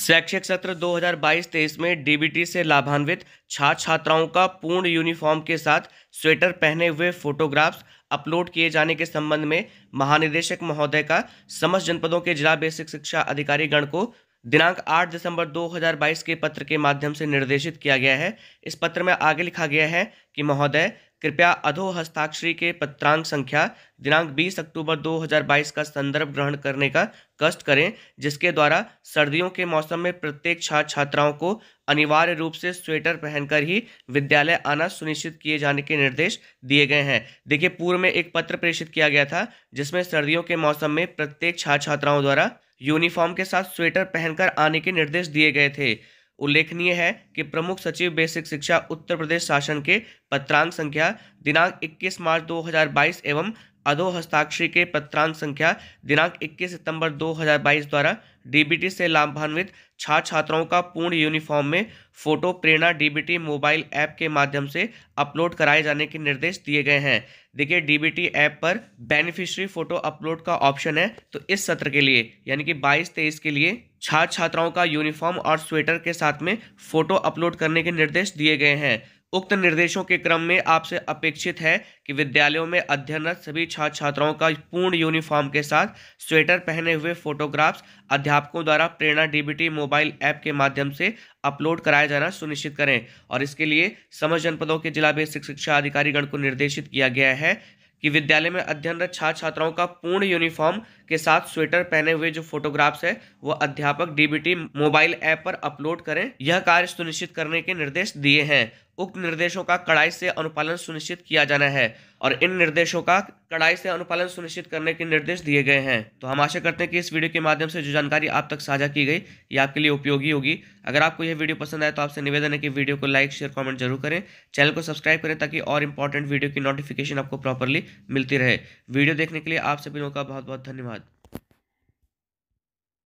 शैक्षिक सत्र 2022-23 में डीबीटी से लाभान्वित छात्र छात्राओं का पूर्ण यूनिफॉर्म के साथ स्वेटर पहने हुए फोटोग्राफ्स अपलोड किए जाने के संबंध में महानिदेशक महोदय का समस्त जनपदों के जिला बेसिक शिक्षा अधिकारी गण को दिनांक 8 दिसंबर 2022 के पत्र के माध्यम से निर्देशित किया गया है इस पत्र में आगे लिखा गया है कि महोदय कृपया अधो हस्ताक्षरी के पत्रांक संख्या दिनांक 20 अक्टूबर 2022 का संदर्भ ग्रहण करने का कष्ट करें जिसके द्वारा सर्दियों के मौसम में प्रत्येक छात्र छात्राओं को अनिवार्य रूप से स्वेटर पहनकर ही विद्यालय आना सुनिश्चित किए जाने के निर्देश दिए गए हैं देखिए पूर्व में एक पत्र प्रेषित किया गया था जिसमें सर्दियों के मौसम में प्रत्येक छात्र छात्राओं द्वारा यूनिफॉर्म के साथ स्वेटर पहनकर आने के निर्देश दिए गए थे उल्लेखनीय है कि प्रमुख सचिव बेसिक शिक्षा उत्तर प्रदेश शासन के पत्रांक संख्या दिनांक 21 मार्च 2022 एवं अधो हस्ताक्षरी के पत्रांक संख्या दिनांक 21 सितंबर 2022 द्वारा डीबीटी से लाभान्वित छात्र छात्राओं का पूर्ण यूनिफॉर्म में photo Prerna DBT mobile app के माध्यम से अपलोड कराए जाने के निर्देश दिए गए हैं देखिए डीबीटी ऐप पर बेनिफिशियरी फोटो अपलोड का ऑप्शन है तो इस सत्र के लिए यानी कि बाईस तेईस के लिए छात्र छात्राओं का यूनिफॉर्म और स्वेटर के साथ में फोटो अपलोड करने के निर्देश दिए गए हैं उक्त निर्देशों के क्रम में आपसे अपेक्षित है कि विद्यालयों में अध्ययनरत सभी छात्र छात्राओं का पूर्ण यूनिफॉर्म के साथ स्वेटर पहने हुए फोटोग्राफ्स अध्यापकों द्वारा प्रेरणा डीबीटी मोबाइल ऐप के माध्यम से अपलोड कराया जाना सुनिश्चित करें और इसके लिए समस्त जनपदों के जिला बेसिक शिक्षा अधिकारीगण को निर्देशित किया गया है कि विद्यालय में अध्ययनरत छात्र छात्राओं का पूर्ण यूनिफॉर्म के साथ स्वेटर पहने हुए जो फोटोग्राफ्स है वह अध्यापक डीबीटी मोबाइल ऐप पर अपलोड करें यह कार्य सुनिश्चित करने के निर्देश दिए हैं उक्त निर्देशों का कड़ाई से अनुपालन सुनिश्चित किया जाना है और इन निर्देशों का कड़ाई से अनुपालन सुनिश्चित करने के निर्देश दिए गए हैं तो हम आशा करते हैं कि इस वीडियो के माध्यम से जो जानकारी आप तक साझा की गई ये आपके लिए उपयोगी होगी अगर आपको यह वीडियो पसंद आए तो आपसे निवेदन है कि वीडियो को लाइक शेयर कॉमेंट जरूर करें चैनल को सब्सक्राइब करें ताकि और इंपॉर्टेंट वीडियो की नोटिफिकेशन आपको प्रॉपरली मिलती रहे वीडियो देखने के लिए आप सभी लोगों का बहुत बहुत धन्यवाद